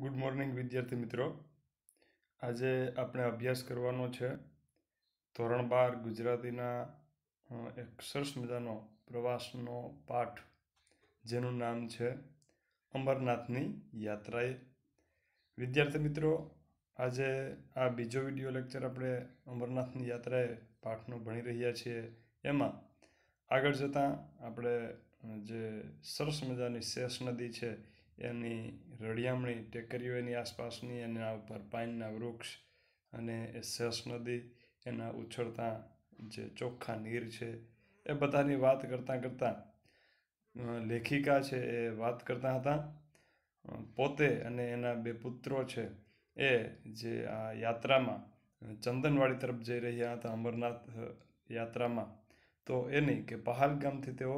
good morning વિદ્યાર્થી મિત્રો આજે આપણે અભ્યાસ કરવાનો છે ધોરણ બાર ગુજરાતીના એક સરસ મજાનો પ્રવાસનો પાઠ જેનું નામ છે અમરનાથની યાત્રાએ વિદ્યાર્થી મિત્રો આજે આ બીજો વિડીયો લેક્ચર આપણે અમરનાથની યાત્રાએ પાઠનું ભણી રહ્યા છીએ એમાં આગળ જતાં આપણે જે સરસ મજાની શેષ નદી છે એની રળિયામણી ટેકરીઓ એની આસપાસની એના ઉપર પાઇનના વૃક્ષ અને એ સેસ નદી એના ઉછળતા જે ચોખ્ખા નીર છે એ બધાની વાત કરતાં કરતાં લેખિકા છે એ વાત કરતા હતા પોતે અને એના બે પુત્રો છે એ જે આ યાત્રામાં ચંદનવાડી તરફ જઈ રહ્યા હતા અમરનાથ યાત્રામાં તો એની કે પહાલગામથી તેઓ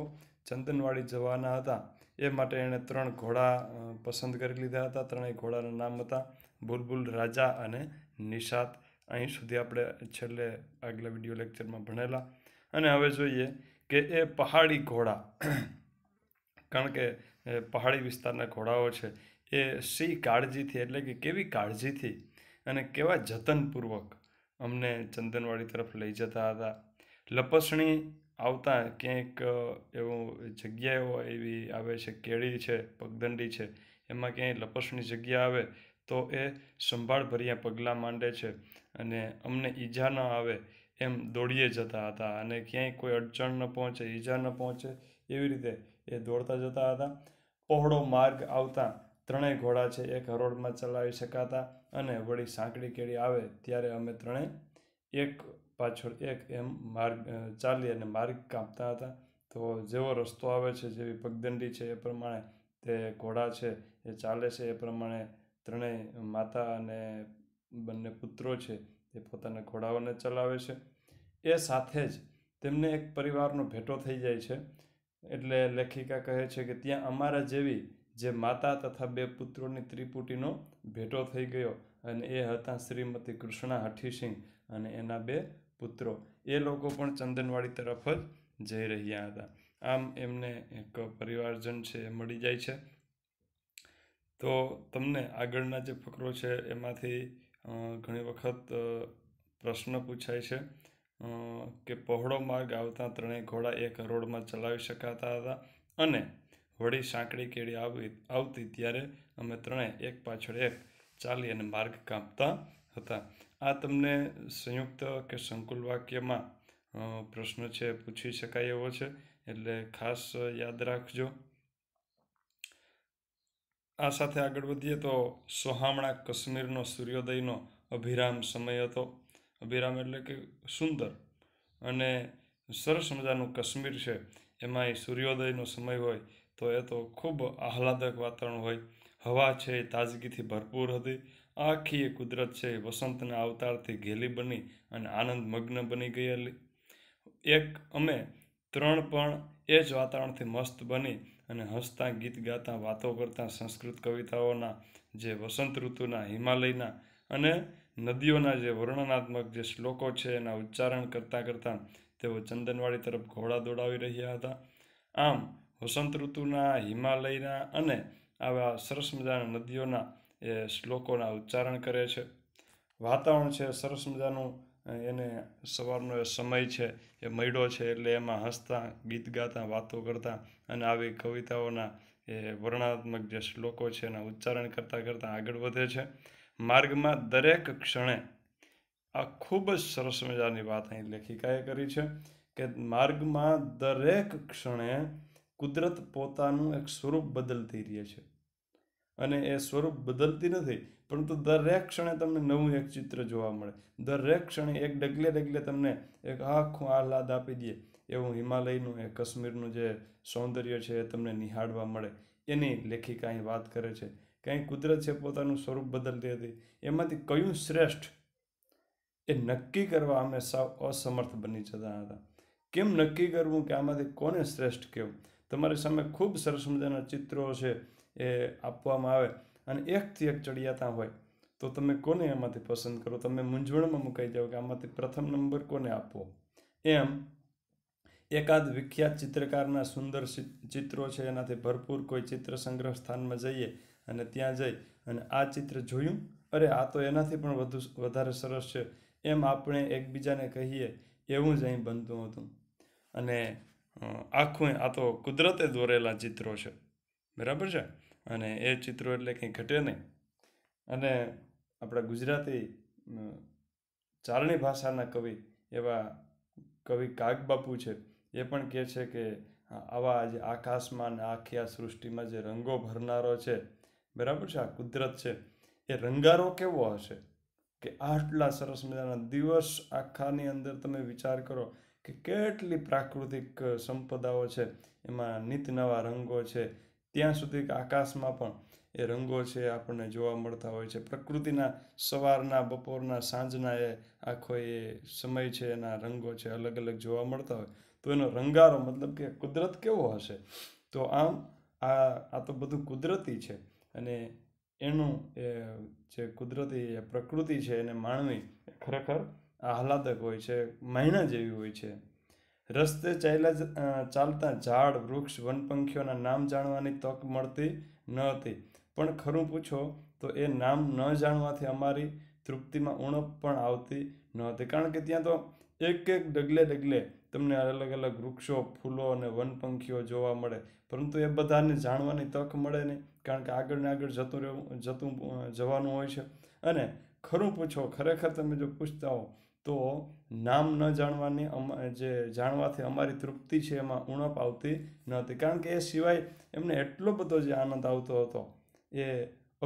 ચંદનવાડી જવાના હતા એ માટે એણે ત્રણ ઘોડા પસંદ કરી લીધા હતા ત્રણેય ઘોડાના નામ હતા બુલબુલ રાજા અને નિષાદ અહીં સુધી આપણે છેલ્લે આગલા વિડીયો લેક્ચરમાં ભણેલા અને હવે જોઈએ કે એ પહાડી ઘોડા કારણ કે પહાડી વિસ્તારના ઘોડાઓ છે એ સી કાળજીથી એટલે કે કેવી કાળજીથી અને કેવા જતનપૂર્વક અમને ચંદનવાડી તરફ લઈ જતા હતા લપસણી આવતા ક્યાંક એવું જગ્યાએ હોય એવી આવે છે કેળી છે પગદંડી છે એમાં ક્યાંય લપસણી જગ્યા આવે તો એ સંભાળભર્યા પગલાં માંડે છે અને અમને ઈજા ન આવે એમ દોડીએ જતા હતા અને ક્યાંય કોઈ અડચણ ન પહોંચે ઈજા ન પહોંચે એવી રીતે એ દોડતા જતા હતા પહોળો માર્ગ આવતા ત્રણેય ઘોડા છે એક હરોળમાં ચલાવી શકાતા અને વળી સાંકડી કેળી આવે ત્યારે અમે ત્રણેય એક પાછળ એક એમ માર્ગ ચાલી અને માર્ગ કાપતા હતા તો જેવો રસ્તો આવે છે જેવી પગદંડી છે એ પ્રમાણે તે ઘોડા છે એ ચાલે છે એ પ્રમાણે ત્રણેય માતા અને બંને પુત્રો છે એ પોતાના ઘોડાઓને ચલાવે છે એ સાથે જ તેમને એક પરિવારનો ભેટો થઈ જાય છે એટલે લેખિકા કહે છે કે ત્યાં અમારા જેવી જે માતા તથા બે પુત્રોની ત્રિપુટીનો ભેટો થઈ ગયો અને એ હતા શ્રીમતી કૃષ્ણા હઠીસિંહ અને એના બે પુત્રો એ લોકો પણ ચંદનવાડી તરફ જ જઈ રહ્યા હતા આમ એમને એક પરિવારજન છે એ મળી જાય છે તો તમને આગળના જે ફકરો છે એમાંથી ઘણી વખત પ્રશ્ન પૂછાય છે કે પહોળો માર્ગ આવતા ત્રણેય ઘોડા એક હરોળમાં ચલાવી શકાતા હતા અને વળી સાંકડી કેળી આવી આવતી ત્યારે અમે ત્રણેય એક પાછળ એક ચાલી અને માર્ગ કાપતા હતા આ તમને સંયુક્ત કે સંકુલ વાક્યમાં પ્રશ્ન છે પૂછી શકાય એવો છે એટલે ખાસ યાદ રાખજો આ સાથે આગળ વધીએ તો સોહામણા કશ્મીરનો સૂર્યોદયનો અભિરામ સમય હતો અભિરામ એટલે કે સુંદર અને સરસ મજાનું કશ્મીર છે એમાં એ સૂર્યોદયનો સમય હોય તો એ તો ખૂબ આહલાદક વાતાવરણ હોય હવા છે એ તાજગીથી ભરપૂર હતી આખી એ કુદરત છે વસંતના અવતારથી ઘેલી બની અને આનંદ મગ્ન બની ગયેલી એક અમે ત્રણ પણ એ જ વાતાવરણથી મસ્ત બની અને હસતા ગીત ગાતા વાતો કરતા સંસ્કૃત કવિતાઓના જે વસંત ઋતુના હિમાલયના અને નદીઓના જે વર્ણનાત્મક જે શ્લોકો છે એના ઉચ્ચારણ કરતાં કરતાં તેઓ ચંદનવાડી તરફ ઘોડા દોડાવી રહ્યા હતા આમ વસંત ઋતુના હિમાલયના અને આવા સરસ મજાના નદીઓના એ શ્લોકોના ઉચ્ચારણ કરે છે વાતાવરણ છે સરસ મજાનું એને સવારનો એ સમય છે એ મળ્યો છે એટલે એમાં હસતાં ગીત ગાતા વાતો કરતાં અને આવી કવિતાઓના એ વર્ણાત્મક જે શ્લોકો છે એના ઉચ્ચારણ કરતાં કરતાં આગળ વધે છે માર્ગમાં દરેક ક્ષણે આ ખૂબ જ સરસ મજાની વાત અહીં લેખિકાએ કરી છે કે માર્ગમાં દરેક ક્ષણે કુદરત પોતાનું એક સ્વરૂપ બદલતી રહે છે અને એ સ્વરૂપ બદલતી નથી પરંતુ દરેક ક્ષણે તમને નવું એક ચિત્ર જોવા મળે દરેક ક્ષણે એક ડગલે ડગલે તમને એક આખું આહલાદ આપી દે એવું હિમાલયનું એ કાશ્મીરનું જે સૌંદર્ય છે એ તમને નિહાળવા મળે એની લેખિકા અહીં વાત કરે છે કંઈ કુદરત છે પોતાનું સ્વરૂપ બદલતી હતી એમાંથી કયું શ્રેષ્ઠ એ નક્કી કરવા અમે સાવ અસમર્થ બની જતા હતા કેમ નક્કી કરવું કે આમાંથી કોને શ્રેષ્ઠ કેવું તમારી સામે ખૂબ સરસ મજાના ચિત્રો છે એ આપવામાં આવે અને એકથી એક ચડિયાતા હોય તો તમે કોને એમાંથી પસંદ કરો તમે મૂંઝવણમાં મુકાઈ જાઓ કે આમાંથી પ્રથમ નંબર કોને આપવો એમ એકાદ વિખ્યાત ચિત્રકારના સુંદર ચિત્રો છે એનાથી ભરપૂર કોઈ ચિત્ર સંગ્રહ સ્થાનમાં જઈએ અને ત્યાં જઈ અને આ ચિત્ર જોયું અરે આ તો એનાથી પણ વધુ વધારે સરસ છે એમ આપણે એકબીજાને કહીએ એવું જ અહીં બનતું હતું અને આખું આ તો કુદરતે દોરેલા ચિત્રો છે બરાબર છે અને એ ચિત્રો એટલે કંઈ ઘટે નહીં અને આપણા ગુજરાતી ચારણી ભાષાના કવિ એવા કવિ કાગબાપુ છે એ પણ કહે છે કે આવા જે આકાશમાં ને આખી આ સૃષ્ટિમાં જે રંગો ભરનારો છે બરાબર છે આ કુદરત છે એ રંગારો કેવો હશે કે આટલા સરસ મજાના દિવસ આખાની અંદર તમે વિચાર કરો કે કેટલી પ્રાકૃતિક સંપદાઓ છે એમાં નિત નવા રંગો છે ત્યાં સુધી આકાશમાં પણ એ રંગો છે આપણને જોવા મળતા હોય છે પ્રકૃતિના સવારના બપોરના સાંજના એ આખો એ સમય છે એના રંગો છે અલગ અલગ જોવા મળતા હોય તો એનો રંગારો મતલબ કે કુદરત કેવો હશે તો આમ આ આ તો બધું કુદરતી છે અને એનું એ જે કુદરતી પ્રકૃતિ છે એને માણવી ખરેખર આહલાદક હોય છે મહિના જેવી હોય છે રસ્તે ચાલ્યા ચાલતા ઝાડ વૃક્ષ વનપંખીઓના નામ જાણવાની તક મળતી ન હતી પણ ખરું પૂછો તો એ નામ ન જાણવાથી અમારી તૃપ્તિમાં ઉણપ પણ આવતી ન હતી કારણ કે ત્યાં તો એક એક ડગલે ડગલે તમને અલગ અલગ વૃક્ષો ફૂલો અને વનપંખીઓ જોવા મળે પરંતુ એ બધાને જાણવાની તક મળે નહીં કારણ કે આગળને આગળ જતું રહેવું જતું જવાનું હોય છે અને ખરું પૂછો ખરેખર તમે જો પૂછતા હો તો નામ ન જાણવાની જે જાણવાથી અમારી તૃપ્તિ છે એમાં ઉણપ આવતી નહોતી કારણ કે એ સિવાય એમને એટલો બધો જે આનંદ આવતો હતો એ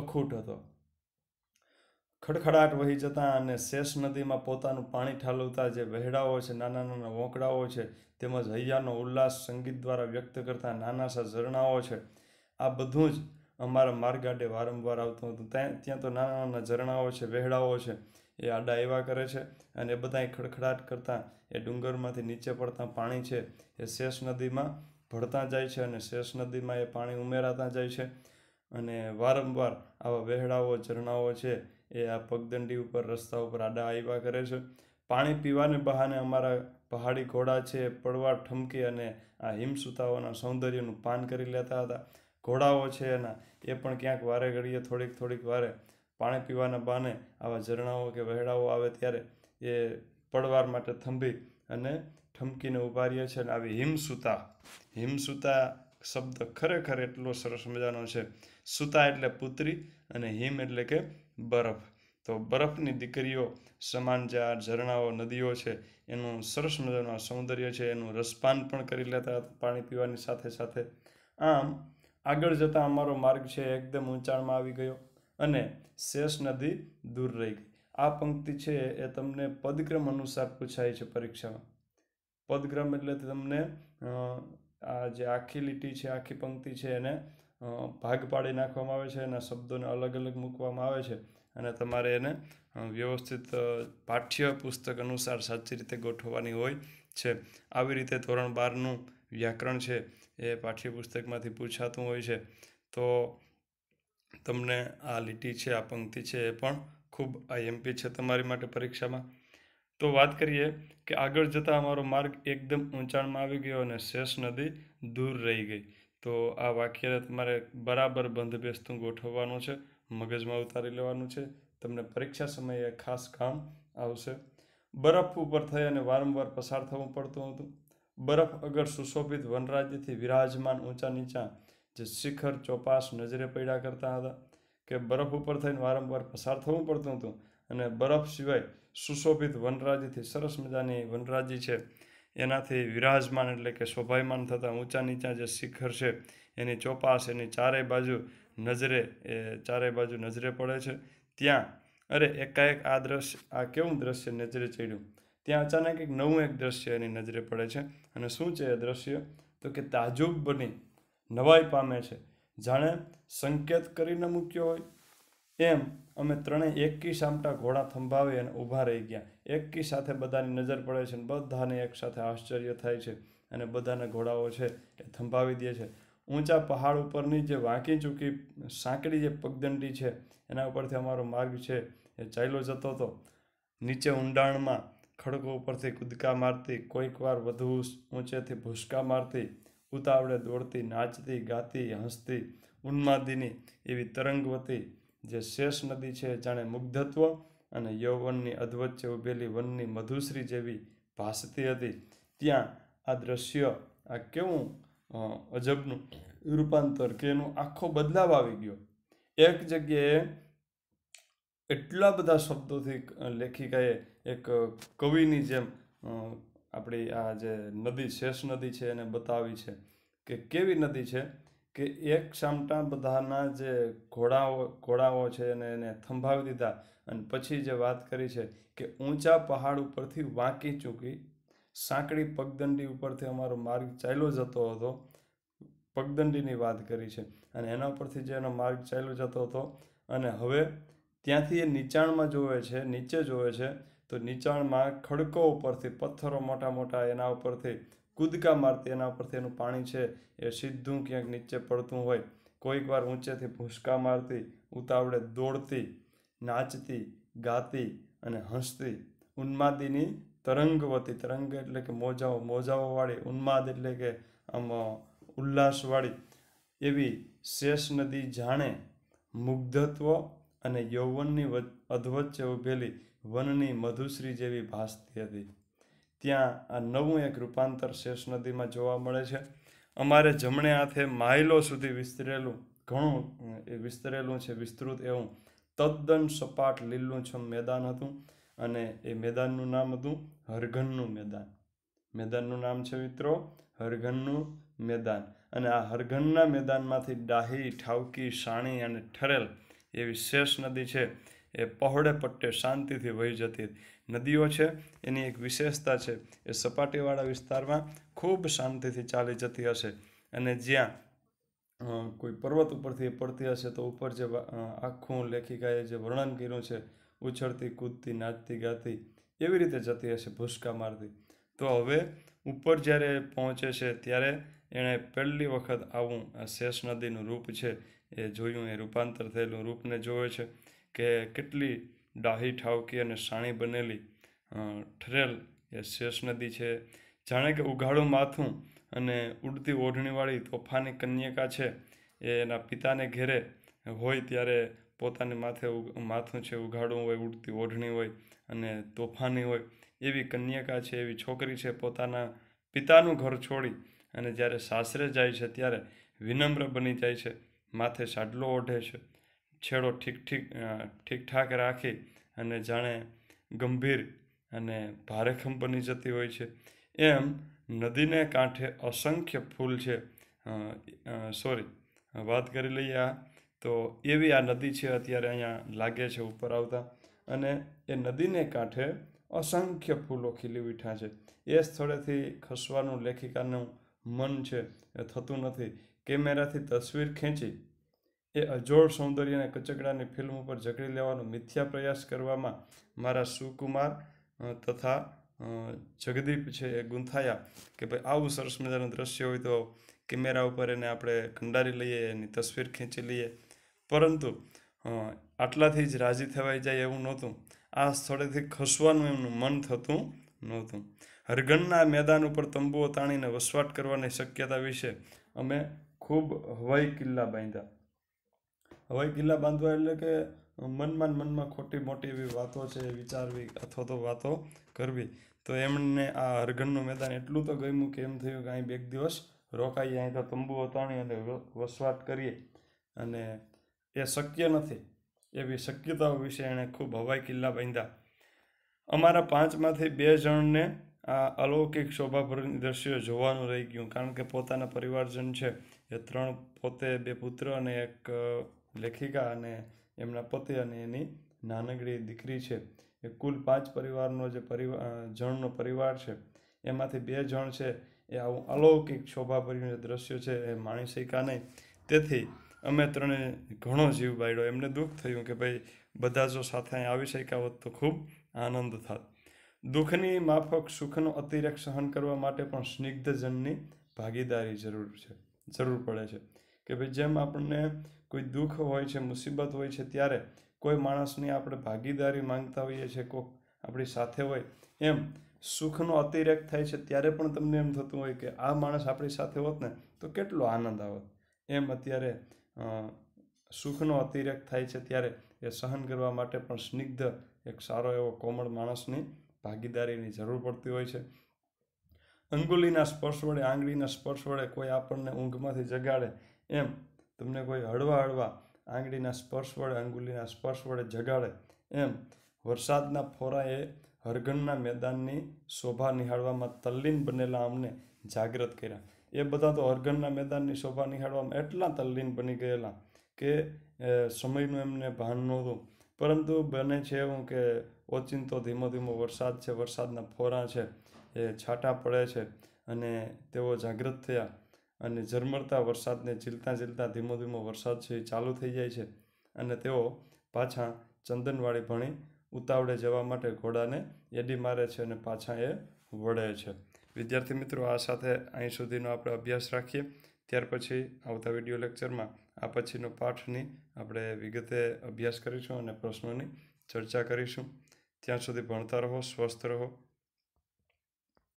અખૂટ હતો ખડખડાટ વહી જતાં અને શેષ નદીમાં પોતાનું પાણી ઠાલવતા જે વહેડાઓ છે નાના નાના વોંકડાઓ છે તેમજ હૈયાનો ઉલ્લાસ સંગીત દ્વારા વ્યક્ત કરતા નાના સા ઝરણાઓ છે આ બધું જ અમારા માર્ગાડે વારંવાર આવતું હતું ત્યાં ત્યાં તો નાના નાના ઝરણાઓ છે વહેડાઓ છે એ આડા એવા કરે છે અને એ બધા ખડખડાટ કરતાં એ ડુંગરમાંથી નીચે પડતાં પાણી છે એ શેષ નદીમાં ભળતા જાય છે અને શેષ નદીમાં એ પાણી ઉમેરાતા જાય છે અને વારંવાર આવા વહેડાઓ ઝરણાઓ છે એ આ પગદંડી ઉપર રસ્તા ઉપર આડા આવ્યા કરે છે પાણી પીવાને બહાને અમારા પહાડી ઘોડા છે પડવા ઠમકી અને આ હિમસુતાઓના સૌંદર્યનું પાન કરી લેતા હતા ઘોડાઓ છે એના એ પણ ક્યાંક વારે ઘડીએ થોડીક થોડીક વારે પાણી પીવાના બહાને આવા ઝરણાઓ કે વહેડાઓ આવે ત્યારે એ પડવાર માટે થંભી અને ઠમકીને ઊભા રહીએ છે અને આવી હિમસુતા હિમસુતા શબ્દ ખરેખર એટલો સરસ મજાનો છે સુતા એટલે પુત્રી અને હિમ એટલે કે બરફ તો બરફની દીકરીઓ સમાન જે આ ઝરણાઓ નદીઓ છે એનું સરસ મજાનું સૌંદર્ય છે એનું રસપાન પણ કરી લેતા પાણી પીવાની સાથે સાથે આમ આગળ જતાં અમારો માર્ગ છે એકદમ ઊંચાણમાં આવી ગયો અને શેષ નદી દૂર રહી ગઈ આ પંક્તિ છે એ તમને પદક્રમ અનુસાર પૂછાય છે પરીક્ષામાં પદક્રમ એટલે તમને આ જે આખી લીટી છે આખી પંક્તિ છે એને ભાગ પાડી નાખવામાં આવે છે એના શબ્દોને અલગ અલગ મૂકવામાં આવે છે અને તમારે એને વ્યવસ્થિત પાઠ્ય પુસ્તક અનુસાર સાચી રીતે ગોઠવવાની હોય છે આવી રીતે ધોરણ બારનું વ્યાકરણ છે એ પાઠ્યપુસ્તકમાંથી પૂછાતું હોય છે તો તમને આ લીટી છે આ પંક્તિ છે એ પણ ખૂબ આઈએમપી છે તમારી માટે પરીક્ષામાં તો વાત કરીએ કે આગળ જતાં અમારો માર્ગ એકદમ ઊંચાણમાં આવી ગયો અને શેષ નદી દૂર રહી ગઈ તો આ વાક્યને તમારે બરાબર બંધ બેસતું ગોઠવવાનું છે મગજમાં ઉતારી લેવાનું છે તમને પરીક્ષા સમયે ખાસ કામ આવશે બરફ ઉપર થઈ અને વારંવાર પસાર થવું પડતું હતું બરફ અગર સુશોભિત વનરાજ્યથી વિરાજમાન ઊંચા નીચા જે શિખર ચોપાસ નજરે પડ્યા કરતા હતા કે બરફ ઉપર થઈને વારંવાર પસાર થવું પડતું હતું અને બરફ સિવાય સુશોભિત વનરાજ્યથી સરસ મજાની વનરાજી છે એનાથી વિરાજમાન એટલે કે શોભાયમાન થતાં ઊંચા નીચા જે શિખર છે એની ચોપાસ એની ચારેય બાજુ નજરે એ ચારેય બાજુ નજરે પડે છે ત્યાં અરે એકાએક આ દ્રશ્ય આ કેવું દ્રશ્ય નજરે ચડ્યું ત્યાં અચાનક એક નવું એક દ્રશ્ય એની નજરે પડે છે અને શું છે એ દ્રશ્ય તો કે તાજુબ બની નવાઈ પામે છે જાણે સંકેત કરીને મૂક્યો હોય એમ અમે ત્રણેય એકી સામટા ઘોડા થંભાવી અને ઊભા રહી ગયા એકી સાથે બધાની નજર પડે છે અને બધાને એક સાથે આશ્ચર્ય થાય છે અને બધાના ઘોડાઓ છે એ થંભાવી દે છે ઊંચા પહાડ ઉપરની જે વાંકી ચૂકી સાંકડી જે પગદંડી છે એના ઉપરથી અમારો માર્ગ છે એ ચાલ્યો જતો હતો નીચે ઊંડાણમાં ખડકો ઉપરથી કૂદકા મારતી કોઈક વાર વધુ ઊંચેથી ભૂસકા મારતી ઉતાવળે દોડતી નાચતી ગાતી હસતી ઉન્માદિની એવી તરંગવતી જે શેષ નદી છે જાણે મુગ્ધત્વ અને યૌવનની અધવચ્ચે ઉભેલી વનની મધુશ્રી જેવી ભાસતી હતી ત્યાં આ દ્રશ્ય આ કેવું અજબનું રૂપાંતર કે એનો આખો બદલાવ આવી ગયો એક જગ્યાએ એટલા બધા શબ્દોથી લેખિકાએ એક કવિની જેમ આપણી આ જે નદી શેષ નદી છે એને બતાવી છે કે કેવી નદી છે કે એક સામટા બધાના જે ઘોડાઓ ઘોડાઓ છે એને એને થંભાવી દીધા અને પછી જે વાત કરી છે કે ઊંચા પહાડ ઉપરથી વાંકી ચૂકી સાંકડી પગદંડી ઉપરથી અમારો માર્ગ ચાલ્યો જતો હતો પગદંડીની વાત કરી છે અને એના ઉપરથી જે એનો માર્ગ ચાલ્યો જતો હતો અને હવે ત્યાંથી એ નીચાણમાં જોવે છે નીચે જોવે છે તો નીચાણમાં ખડકો ઉપરથી પથ્થરો મોટા મોટા એના ઉપરથી કૂદકા મારતી એના ઉપરથી એનું પાણી છે એ સીધું ક્યાંક નીચે પડતું હોય કોઈક વાર ઊંચેથી ભૂસકા મારતી ઉતાવળે દોડતી નાચતી ગાતી અને હસતી ઉન્માદીની તરંગવતી તરંગ એટલે કે મોજાઓ મોજાઓવાળી ઉન્માદ એટલે કે આમ ઉલ્લાસવાળી એવી શેષ નદી જાણે મુગ્ધત્વ અને યૌવનની અધવચ્ચે ઉભેલી વનની મધુશ્રી જેવી ભાસતી હતી ત્યાં આ નવું એક રૂપાંતર શેષ નદીમાં જોવા મળે છે અમારે જમણે હાથે માઇલો સુધી વિસ્તરેલું ઘણું એ વિસ્તરેલું છે વિસ્તૃત એવું તદ્દન સપાટ લીલુંછમ મેદાન હતું અને એ મેદાનનું નામ હતું હરઘનનું મેદાન મેદાનનું નામ છે મિત્રો હરઘનનું મેદાન અને આ હરઘનના મેદાનમાંથી ડાહી ઠાવકી સાણી અને ઠરેલ એવી શેષ નદી છે એ પહોળે પટ્ટે શાંતિથી વહી જતી નદીઓ છે એની એક વિશેષતા છે એ સપાટીવાળા વિસ્તારમાં ખૂબ શાંતિથી ચાલી જતી હશે અને જ્યાં કોઈ પર્વત ઉપરથી પડતી હશે તો ઉપર જે આખું લેખિકાએ જે વર્ણન કર્યું છે ઉછળતી કૂદતી નાચતી ગાતી એવી રીતે જતી હશે ભૂસકા મારતી તો હવે ઉપર જ્યારે પહોંચે છે ત્યારે એણે પહેલી વખત આવું આ શેષ નદીનું રૂપ છે એ જોયું એ રૂપાંતર થયેલું રૂપને જોવે છે કે કેટલી ડાહી ઠાવકી અને સાણી બનેલી ઠરેલ એ શેષ નદી છે જાણે કે ઉઘાડું માથું અને ઉડતી ઓઢણીવાળી તોફાની કન્યકા છે એ એના પિતાને ઘેરે હોય ત્યારે પોતાને માથે માથું છે ઉઘાડું હોય ઉડતી ઓઢણી હોય અને તોફાની હોય એવી કન્યકા છે એવી છોકરી છે પોતાના પિતાનું ઘર છોડી અને જ્યારે સાસરે જાય છે ત્યારે વિનમ્ર બની જાય છે માથે સાડલો ઓઢે છે છેડો ઠીક ઠીક ઠીકઠાક રાખી અને જાણે ગંભીર અને ભારેખમ બની જતી હોય છે એમ નદીને કાંઠે અસંખ્ય ફૂલ છે સોરી વાત કરી લઈએ આ તો એવી આ નદી છે અત્યારે અહીંયા લાગે છે ઉપર આવતા અને એ નદીને કાંઠે અસંખ્ય ફૂલો ખીલી ઉઠ્યા છે એ સ્થળેથી ખસવાનું લેખિકાનું મન છે એ થતું નથી કેમેરાથી તસવીર ખેંચી એ અજોડ સૌંદર્યને કચકડાની ફિલ્મ ઉપર જકડી લેવાનો મિથ્યા પ્રયાસ કરવામાં મારા સુકુમાર તથા જગદીપ છે એ ગુંથાયા કે ભાઈ આવું સરસ મજાનું દ્રશ્ય હોય તો કેમેરા ઉપર એને આપણે કંડારી લઈએ એની તસવીર ખેંચી લઈએ પરંતુ આટલાથી જ રાજી થવાઈ જાય એવું નહોતું આ સ્થળેથી ખસવાનું એમનું મન થતું નહોતું હરગણના મેદાન ઉપર તંબુઓ તાણીને વસવાટ કરવાની શક્યતા વિશે અમે ખૂબ હવાઈ કિલ્લા બાંધ્યા હવાઈ કિલ્લા બાંધવા એટલે કે મનમાં મનમાં ખોટી મોટી એવી વાતો છે વિચારવી અથવા તો વાતો કરવી તો એમને આ હરઘનનું મેદાન એટલું તો ગમ્યું કે એમ થયું કે અહીં બે દિવસ રોકાઈએ અહીં તો તંબુ ઓતાણી અને વસવાટ કરીએ અને એ શક્ય નથી એવી શક્યતાઓ વિશે એણે ખૂબ હવાઈ કિલ્લા બાંધ્યા અમારા પાંચમાંથી બે જણને આ અલૌકિક શોભાભર્યું દ્રશ્ય જોવાનું રહી ગયું કારણ કે પોતાના પરિવારજન છે એ ત્રણ પોતે બે પુત્ર અને એક લેખિકા અને એમના પતિ અને એની નાનકડી દીકરી છે એ કુલ પાંચ પરિવારનો જે પરિવાર જણનો પરિવાર છે એમાંથી બે જણ છે એ આવું અલૌકિક શોભાભર્યું જે દ્રશ્ય છે એ માણી શક્યા નહીં તેથી અમે ત્રણે ઘણો જીવ બાળ્યો એમને દુઃખ થયું કે ભાઈ બધા જો સાથે આવી શક્યા હોત તો ખૂબ આનંદ થાય દુઃખની માફક સુખનો અતિરેક સહન કરવા માટે પણ સ્નિગ્ધજનની ભાગીદારી જરૂર છે જરૂર પડે છે કે ભાઈ જેમ આપણને કોઈ દુઃખ હોય છે મુસીબત હોય છે ત્યારે કોઈ માણસની આપણે ભાગીદારી માંગતા હોઈએ છીએ કોઈ આપણી સાથે હોય એમ સુખનો અતિરેક થાય છે ત્યારે પણ તમને એમ થતું હોય કે આ માણસ આપણી સાથે હોત ને તો કેટલો આનંદ આવત એમ અત્યારે સુખનો અતિરેક થાય છે ત્યારે એ સહન કરવા માટે પણ સ્નિગ્ધ એક સારો એવો કોમળ માણસની ભાગીદારીની જરૂર પડતી હોય છે અંગુલીના સ્પર્શ વડે આંગળીના સ્પર્શ વડે કોઈ આપણને ઊંઘમાંથી જગાડે એમ તમને કોઈ હળવા હળવા આંગળીના સ્પર્શ વડે અંગુલીના સ્પર્શ વડે જગાડે એમ વરસાદના ફોરાએ હરઘનના મેદાનની શોભા નિહાળવામાં તલ્લીન બનેલા અમને જાગૃત કર્યા એ બધા તો હરઘનના મેદાનની શોભા નિહાળવામાં એટલા તલ્લીન બની ગયેલા કે સમયનું એમને ભાન નહોતું પરંતુ બને છે એવું કે ઓચિંતો ધીમો ધીમો વરસાદ છે વરસાદના ફોરા છે એ છાંટા પડે છે અને તેઓ જાગૃત થયા અને ઝરમરતા વરસાદને ઝીલતા ઝીલતા ધીમો ધીમો વરસાદ છે એ ચાલુ થઈ જાય છે અને તેઓ પાછા ચંદનવાળી ભણી ઉતાવળે જવા માટે ઘોડાને એડી મારે છે અને પાછા એ વળે છે વિદ્યાર્થી મિત્રો આ સાથે અહીં સુધીનો આપણે અભ્યાસ રાખીએ ત્યાર પછી આવતા વિડીયો લેક્ચરમાં આ પછીનો પાઠની આપણે વિગતે અભ્યાસ કરીશું અને પ્રશ્નોની ચર્ચા કરીશું ત્યાં સુધી ભણતા રહો સ્વસ્થ રહો